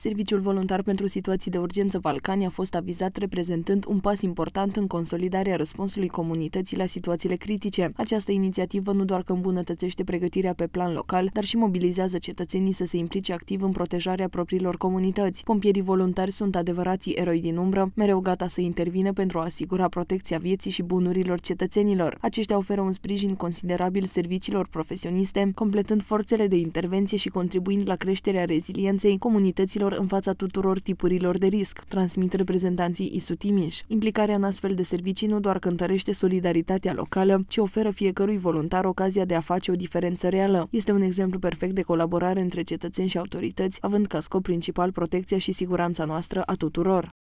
Serviciul voluntar pentru situații de urgență Balcani a fost avizat reprezentând un pas important în consolidarea răspunsului comunității la situațiile critice. Această inițiativă nu doar că îmbunătățește pregătirea pe plan local, dar și mobilizează cetățenii să se implice activ în protejarea propriilor comunități. Pompierii voluntari sunt adevărații eroi din umbră, mereu gata să intervină pentru a asigura protecția vieții și bunurilor cetățenilor. Aceștia oferă un sprijin considerabil serviciilor profesioniste, completând forțele de intervenție și contribuind la creșterea rezilienței comunităților oamenilor în fața tuturor tipurilor de risc, transmit reprezentanții ISU Timiș. Implicarea în astfel de servicii nu doar cântărește solidaritatea locală, ci oferă fiecărui voluntar ocazia de a face o diferență reală. Este un exemplu perfect de colaborare între cetățeni și autorități, având ca scop principal protecția și siguranța noastră a tuturor.